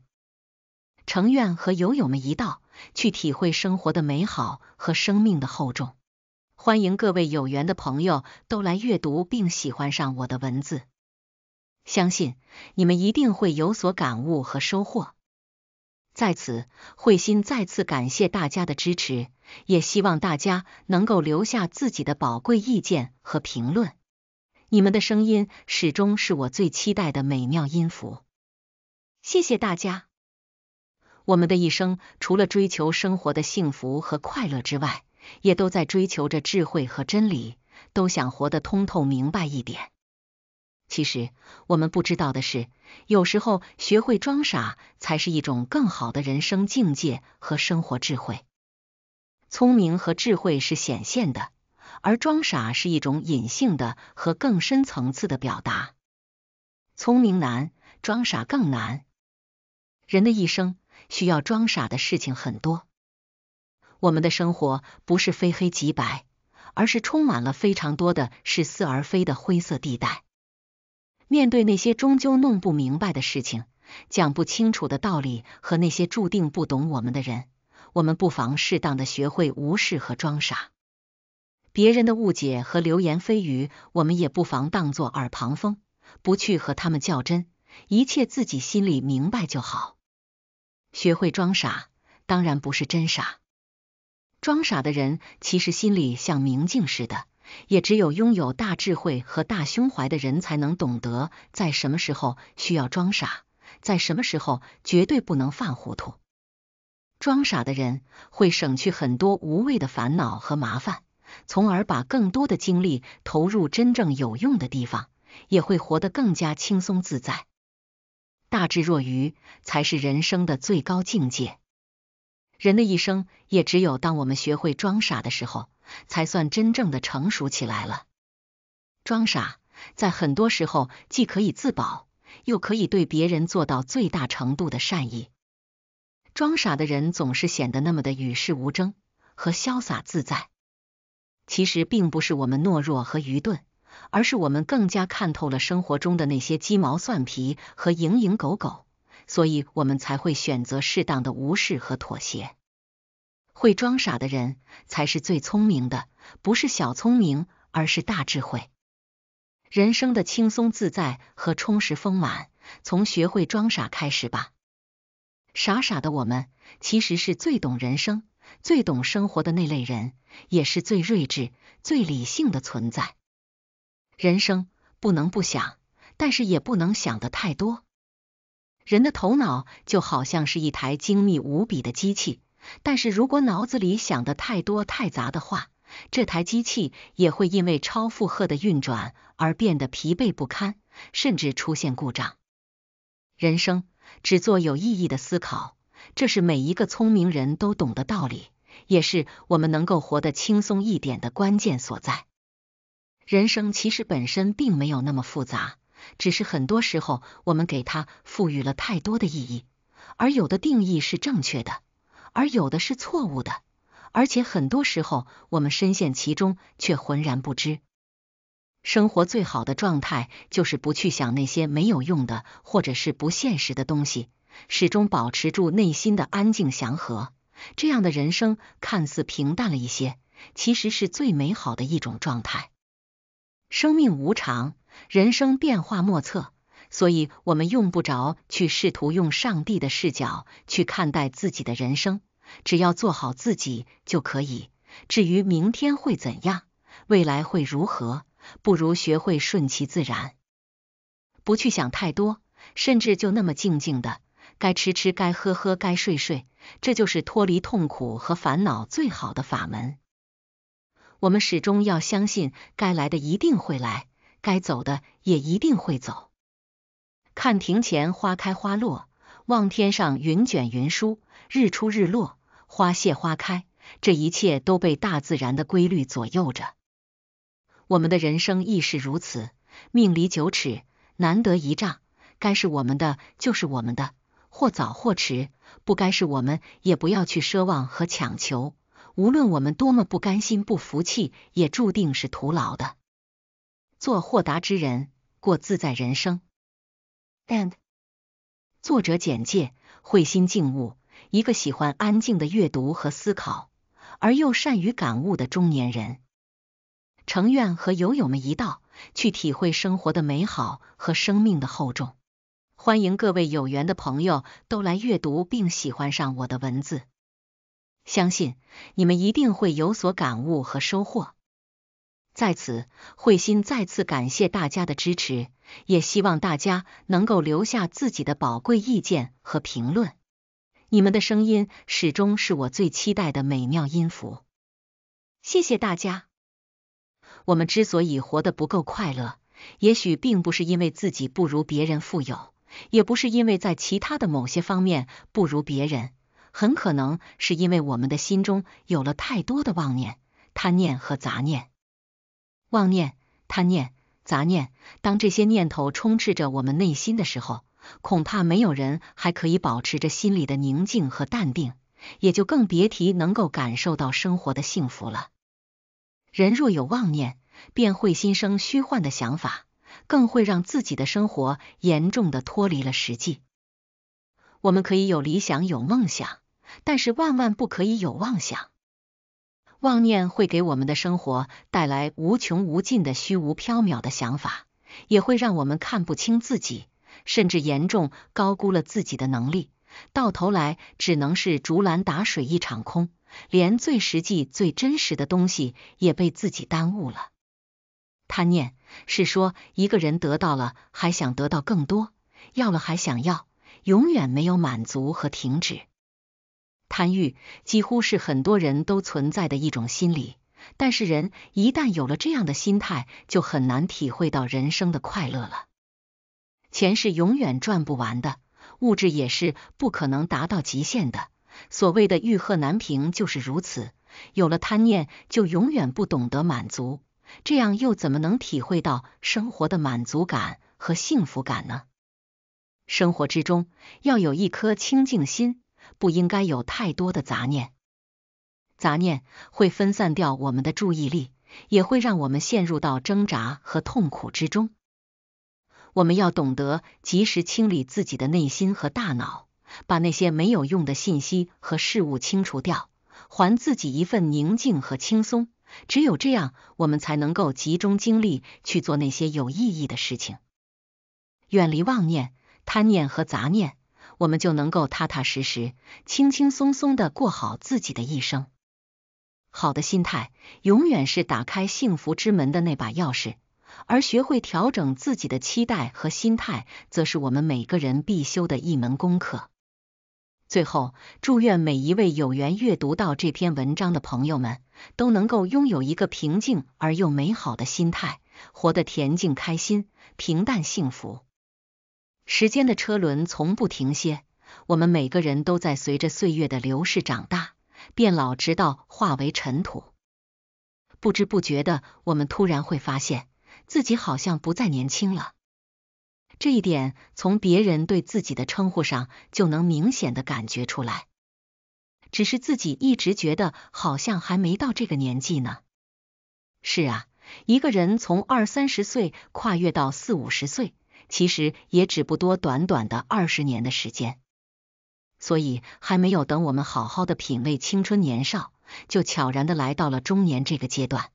诚愿和友友们一道，去体会生活的美好和生命的厚重。欢迎各位有缘的朋友都来阅读并喜欢上我的文字，相信你们一定会有所感悟和收获。在此，慧心再次感谢大家的支持，也希望大家能够留下自己的宝贵意见和评论。你们的声音始终是我最期待的美妙音符。谢谢大家。我们的一生，除了追求生活的幸福和快乐之外，也都在追求着智慧和真理，都想活得通透明白一点。其实我们不知道的是，有时候学会装傻才是一种更好的人生境界和生活智慧。聪明和智慧是显现的，而装傻是一种隐性的和更深层次的表达。聪明难，装傻更难。人的一生需要装傻的事情很多。我们的生活不是非黑即白，而是充满了非常多的是似而非的灰色地带。面对那些终究弄不明白的事情，讲不清楚的道理和那些注定不懂我们的人，我们不妨适当的学会无视和装傻。别人的误解和流言蜚语，我们也不妨当作耳旁风，不去和他们较真，一切自己心里明白就好。学会装傻，当然不是真傻，装傻的人其实心里像明镜似的。也只有拥有大智慧和大胸怀的人，才能懂得在什么时候需要装傻，在什么时候绝对不能犯糊涂。装傻的人会省去很多无谓的烦恼和麻烦，从而把更多的精力投入真正有用的地方，也会活得更加轻松自在。大智若愚才是人生的最高境界。人的一生，也只有当我们学会装傻的时候。才算真正的成熟起来了。装傻在很多时候既可以自保，又可以对别人做到最大程度的善意。装傻的人总是显得那么的与世无争和潇洒自在。其实并不是我们懦弱和愚钝，而是我们更加看透了生活中的那些鸡毛蒜皮和蝇营狗苟，所以我们才会选择适当的无视和妥协。会装傻的人才是最聪明的，不是小聪明，而是大智慧。人生的轻松自在和充实丰满，从学会装傻开始吧。傻傻的我们，其实是最懂人生、最懂生活的那类人，也是最睿智、最理性的存在。人生不能不想，但是也不能想的太多。人的头脑就好像是一台精密无比的机器。但是，如果脑子里想的太多太杂的话，这台机器也会因为超负荷的运转而变得疲惫不堪，甚至出现故障。人生只做有意义的思考，这是每一个聪明人都懂的道理，也是我们能够活得轻松一点的关键所在。人生其实本身并没有那么复杂，只是很多时候我们给它赋予了太多的意义，而有的定义是正确的。而有的是错误的，而且很多时候我们深陷其中却浑然不知。生活最好的状态就是不去想那些没有用的或者是不现实的东西，始终保持住内心的安静祥和。这样的人生看似平淡了一些，其实是最美好的一种状态。生命无常，人生变化莫测。所以，我们用不着去试图用上帝的视角去看待自己的人生，只要做好自己就可以。至于明天会怎样，未来会如何，不如学会顺其自然，不去想太多，甚至就那么静静的，该吃吃，该喝喝，该睡睡，这就是脱离痛苦和烦恼最好的法门。我们始终要相信，该来的一定会来，该走的也一定会走。看庭前花开花落，望天上云卷云舒，日出日落，花谢花开，这一切都被大自然的规律左右着。我们的人生亦是如此，命里九尺，难得一丈，该是我们的就是我们的，或早或迟；不该是我们，也不要去奢望和强求。无论我们多么不甘心、不服气，也注定是徒劳的。做豁达之人，过自在人生。and 作者简介：慧心静悟，一个喜欢安静的阅读和思考，而又善于感悟的中年人。诚愿和友友们一道，去体会生活的美好和生命的厚重。欢迎各位有缘的朋友都来阅读并喜欢上我的文字，相信你们一定会有所感悟和收获。在此，慧心再次感谢大家的支持。也希望大家能够留下自己的宝贵意见和评论，你们的声音始终是我最期待的美妙音符。谢谢大家。我们之所以活得不够快乐，也许并不是因为自己不如别人富有，也不是因为在其他的某些方面不如别人，很可能是因为我们的心中有了太多的妄念、贪念和杂念。妄念、贪念。杂念，当这些念头充斥着我们内心的时候，恐怕没有人还可以保持着心里的宁静和淡定，也就更别提能够感受到生活的幸福了。人若有妄念，便会心生虚幻的想法，更会让自己的生活严重的脱离了实际。我们可以有理想，有梦想，但是万万不可以有妄想。妄念会给我们的生活带来无穷无尽的虚无缥缈的想法，也会让我们看不清自己，甚至严重高估了自己的能力，到头来只能是竹篮打水一场空，连最实际、最真实的东西也被自己耽误了。贪念是说一个人得到了还想得到更多，要了还想要，永远没有满足和停止。贪欲几乎是很多人都存在的一种心理，但是人一旦有了这样的心态，就很难体会到人生的快乐了。钱是永远赚不完的，物质也是不可能达到极限的。所谓的欲壑难平就是如此。有了贪念，就永远不懂得满足，这样又怎么能体会到生活的满足感和幸福感呢？生活之中要有一颗清净心。不应该有太多的杂念，杂念会分散掉我们的注意力，也会让我们陷入到挣扎和痛苦之中。我们要懂得及时清理自己的内心和大脑，把那些没有用的信息和事物清除掉，还自己一份宁静和轻松。只有这样，我们才能够集中精力去做那些有意义的事情，远离妄念、贪念和杂念。我们就能够踏踏实实、轻轻松松的过好自己的一生。好的心态永远是打开幸福之门的那把钥匙，而学会调整自己的期待和心态，则是我们每个人必修的一门功课。最后，祝愿每一位有缘阅读到这篇文章的朋友们，都能够拥有一个平静而又美好的心态，活得恬静、开心、平淡、幸福。时间的车轮从不停歇，我们每个人都在随着岁月的流逝长大、变老，直到化为尘土。不知不觉的，我们突然会发现自己好像不再年轻了。这一点从别人对自己的称呼上就能明显的感觉出来。只是自己一直觉得好像还没到这个年纪呢。是啊，一个人从二三十岁跨越到四五十岁。其实也只不多短短的二十年的时间，所以还没有等我们好好的品味青春年少，就悄然的来到了中年这个阶段。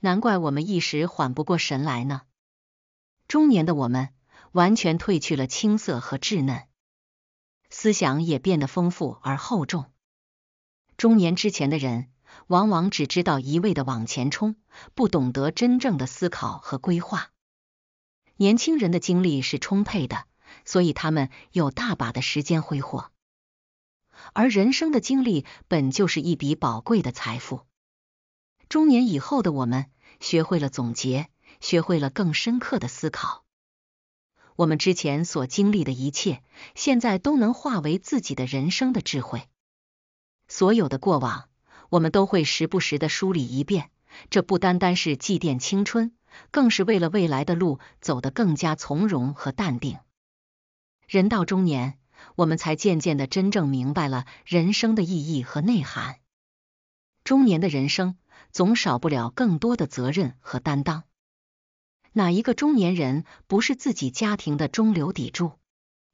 难怪我们一时缓不过神来呢。中年的我们完全褪去了青涩和稚嫩，思想也变得丰富而厚重。中年之前的人，往往只知道一味的往前冲，不懂得真正的思考和规划。年轻人的精力是充沛的，所以他们有大把的时间挥霍。而人生的经历本就是一笔宝贵的财富。中年以后的我们，学会了总结，学会了更深刻的思考。我们之前所经历的一切，现在都能化为自己的人生的智慧。所有的过往，我们都会时不时的梳理一遍。这不单单是祭奠青春。更是为了未来的路走得更加从容和淡定。人到中年，我们才渐渐的真正明白了人生的意义和内涵。中年的人生总少不了更多的责任和担当。哪一个中年人不是自己家庭的中流砥柱？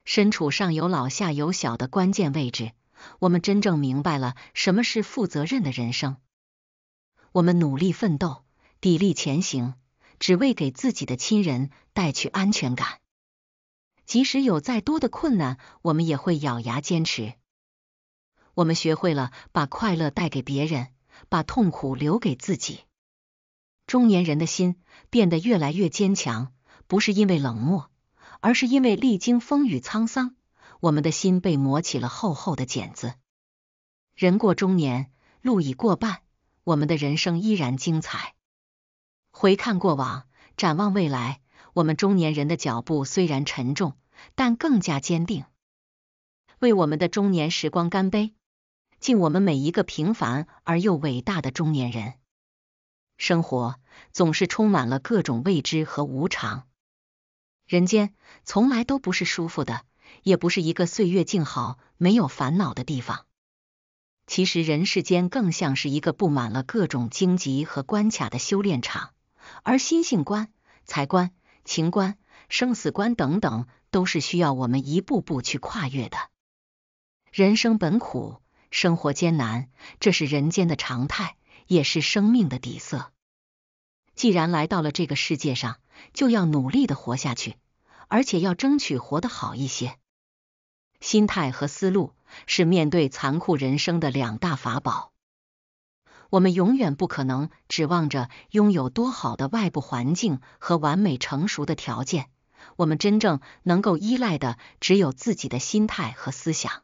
身处上有老下有小的关键位置，我们真正明白了什么是负责任的人生。我们努力奋斗，砥砺前行。只为给自己的亲人带去安全感，即使有再多的困难，我们也会咬牙坚持。我们学会了把快乐带给别人，把痛苦留给自己。中年人的心变得越来越坚强，不是因为冷漠，而是因为历经风雨沧桑，我们的心被磨起了厚厚的茧子。人过中年，路已过半，我们的人生依然精彩。回看过往，展望未来，我们中年人的脚步虽然沉重，但更加坚定。为我们的中年时光干杯，敬我们每一个平凡而又伟大的中年人。生活总是充满了各种未知和无常，人间从来都不是舒服的，也不是一个岁月静好、没有烦恼的地方。其实，人世间更像是一个布满了各种荆棘和关卡的修炼场。而心性观、财观、情观、生死观等等，都是需要我们一步步去跨越的。人生本苦，生活艰难，这是人间的常态，也是生命的底色。既然来到了这个世界上，就要努力的活下去，而且要争取活得好一些。心态和思路是面对残酷人生的两大法宝。我们永远不可能指望着拥有多好的外部环境和完美成熟的条件。我们真正能够依赖的，只有自己的心态和思想。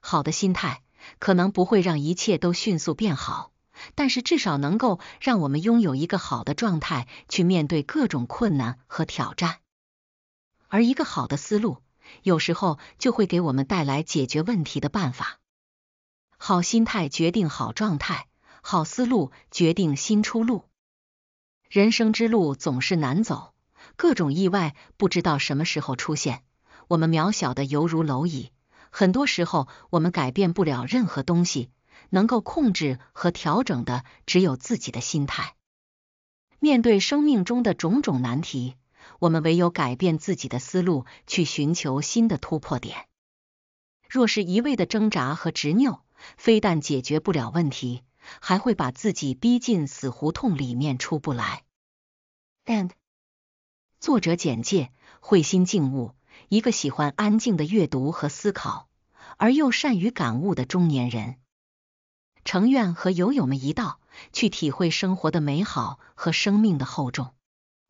好的心态可能不会让一切都迅速变好，但是至少能够让我们拥有一个好的状态去面对各种困难和挑战。而一个好的思路，有时候就会给我们带来解决问题的办法。好心态决定好状态。好思路决定新出路。人生之路总是难走，各种意外不知道什么时候出现。我们渺小的犹如蝼蚁，很多时候我们改变不了任何东西，能够控制和调整的只有自己的心态。面对生命中的种种难题，我们唯有改变自己的思路，去寻求新的突破点。若是一味的挣扎和执拗，非但解决不了问题。还会把自己逼进死胡同里面出不来。And 作者简介：慧心静悟，一个喜欢安静的阅读和思考，而又善于感悟的中年人。诚愿和友友们一道去体会生活的美好和生命的厚重。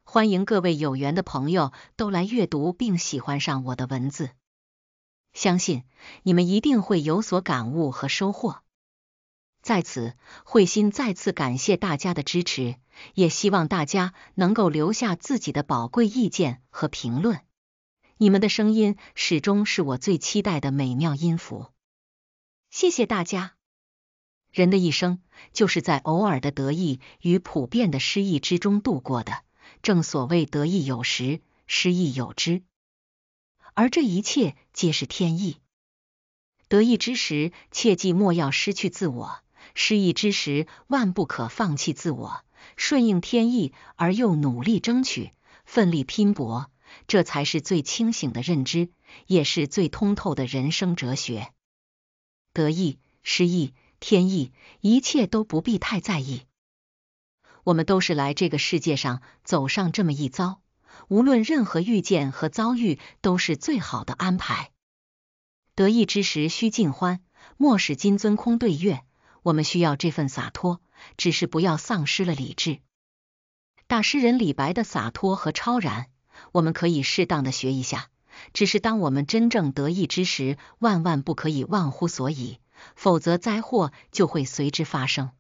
欢迎各位有缘的朋友都来阅读并喜欢上我的文字，相信你们一定会有所感悟和收获。在此，慧心再次感谢大家的支持，也希望大家能够留下自己的宝贵意见和评论。你们的声音始终是我最期待的美妙音符。谢谢大家。人的一生就是在偶尔的得意与普遍的失意之中度过的，正所谓得意有时，失意有之，而这一切皆是天意。得意之时，切记莫要失去自我。失意之时，万不可放弃自我，顺应天意而又努力争取，奋力拼搏，这才是最清醒的认知，也是最通透的人生哲学。得意失意，天意，一切都不必太在意。我们都是来这个世界上走上这么一遭，无论任何遇见和遭遇，都是最好的安排。得意之时须尽欢，莫使金樽空对月。我们需要这份洒脱，只是不要丧失了理智。大诗人李白的洒脱和超然，我们可以适当的学一下。只是当我们真正得意之时，万万不可以忘乎所以，否则灾祸就会随之发生。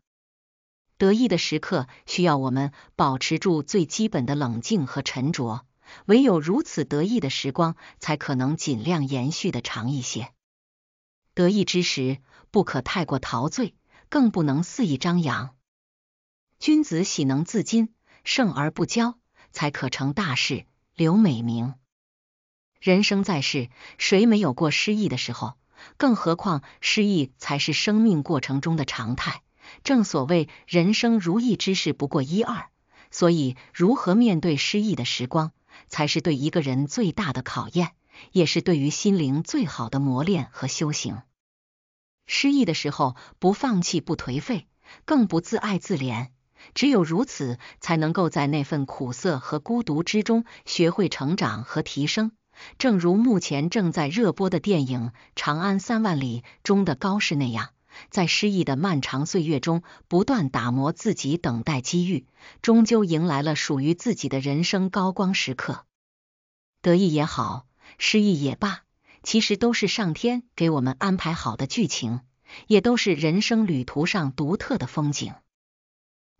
得意的时刻，需要我们保持住最基本的冷静和沉着，唯有如此得意的时光，才可能尽量延续的长一些。得意之时，不可太过陶醉。更不能肆意张扬。君子喜能自矜，胜而不骄，才可成大事，留美名。人生在世，谁没有过失意的时候？更何况失意才是生命过程中的常态。正所谓人生如意之事不过一二，所以如何面对失意的时光，才是对一个人最大的考验，也是对于心灵最好的磨练和修行。失意的时候，不放弃，不颓废，更不自爱自怜。只有如此，才能够在那份苦涩和孤独之中学会成长和提升。正如目前正在热播的电影《长安三万里》中的高适那样，在失意的漫长岁月中，不断打磨自己，等待机遇，终究迎来了属于自己的人生高光时刻。得意也好，失意也罢。其实都是上天给我们安排好的剧情，也都是人生旅途上独特的风景。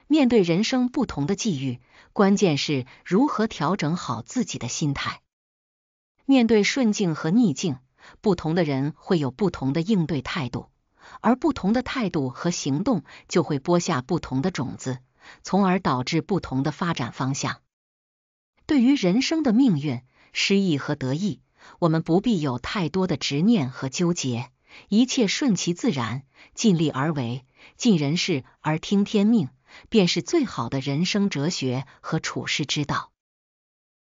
面对人生不同的际遇，关键是如何调整好自己的心态。面对顺境和逆境，不同的人会有不同的应对态度，而不同的态度和行动就会播下不同的种子，从而导致不同的发展方向。对于人生的命运，失意和得意。我们不必有太多的执念和纠结，一切顺其自然，尽力而为，尽人事而听天命，便是最好的人生哲学和处世之道。